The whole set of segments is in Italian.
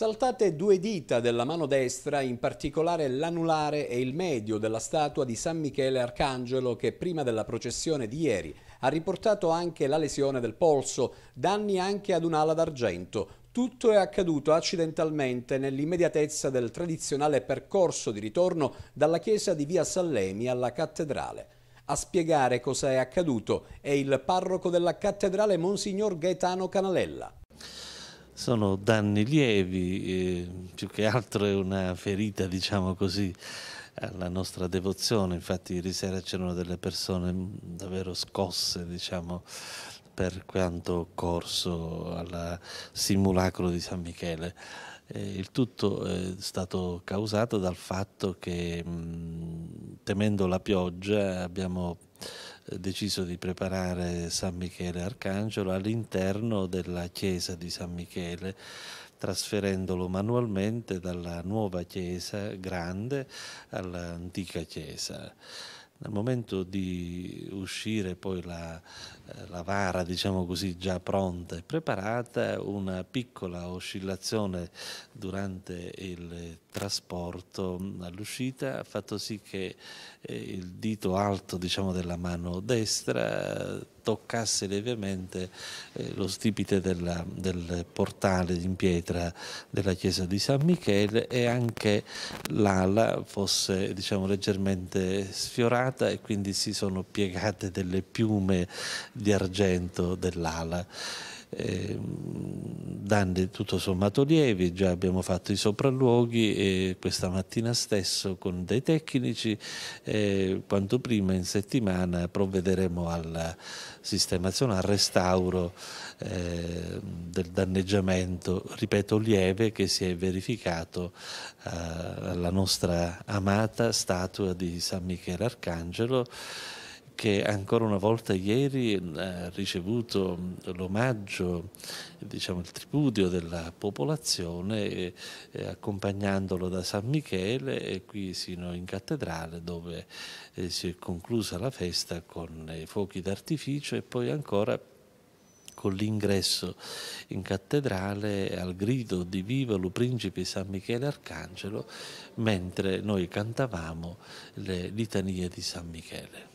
Saltate due dita della mano destra, in particolare l'anulare e il medio della statua di San Michele Arcangelo che prima della processione di ieri ha riportato anche la lesione del polso, danni anche ad un'ala d'argento. Tutto è accaduto accidentalmente nell'immediatezza del tradizionale percorso di ritorno dalla chiesa di via Sallemi alla cattedrale. A spiegare cosa è accaduto è il parroco della cattedrale Monsignor Gaetano Canalella sono danni lievi, eh, più che altro è una ferita, diciamo così, alla nostra devozione. Infatti ieri sera c'erano delle persone davvero scosse, diciamo, per quanto occorso al simulacro di San Michele. Eh, il tutto è stato causato dal fatto che, mh, temendo la pioggia, abbiamo deciso di preparare San Michele Arcangelo all'interno della chiesa di San Michele, trasferendolo manualmente dalla nuova chiesa grande all'antica chiesa. Dal momento di uscire poi la, la vara, diciamo così, già pronta e preparata, una piccola oscillazione durante il trasporto all'uscita ha fatto sì che eh, il dito alto diciamo, della mano destra toccasse levemente eh, lo stipite della, del portale in pietra della chiesa di San Michele e anche l'ala fosse diciamo, leggermente sfiorata e quindi si sono piegate delle piume di argento dell'ala. Ehm, danni tutto sommato lievi, già abbiamo fatto i sopralluoghi e questa mattina stesso con dei tecnici eh, quanto prima in settimana provvederemo alla sistemazione, al restauro ehm, del danneggiamento, ripeto lieve, che si è verificato eh, alla nostra amata statua di San Michele Arcangelo che ancora una volta ieri eh, ha ricevuto l'omaggio, diciamo il tripudio della popolazione eh, eh, accompagnandolo da San Michele e qui sino in cattedrale dove si è conclusa la festa con i fuochi d'artificio e poi ancora con l'ingresso in cattedrale al grido di Viva lo principe San Michele Arcangelo mentre noi cantavamo le litanie di San Michele.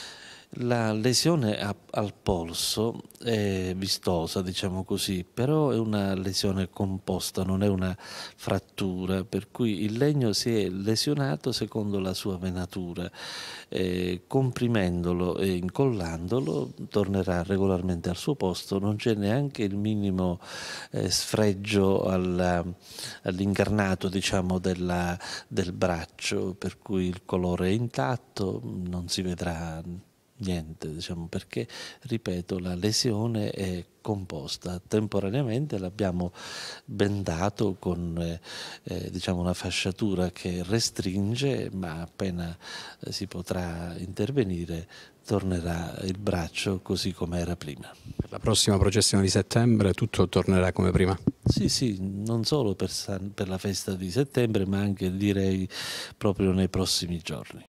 La lesione a, al polso è vistosa, diciamo così, però è una lesione composta, non è una frattura, per cui il legno si è lesionato secondo la sua venatura. Eh, comprimendolo e incollandolo tornerà regolarmente al suo posto, non c'è neanche il minimo eh, sfregio al, all'incarnato diciamo, della, del braccio, per cui il colore è intatto, non si vedrà niente, diciamo, perché, ripeto, la lesione è composta. Temporaneamente l'abbiamo bendato con eh, eh, diciamo una fasciatura che restringe, ma appena eh, si potrà intervenire tornerà il braccio così come era prima. Per la prossima processione di settembre tutto tornerà come prima? Sì, sì, non solo per, per la festa di settembre, ma anche direi proprio nei prossimi giorni.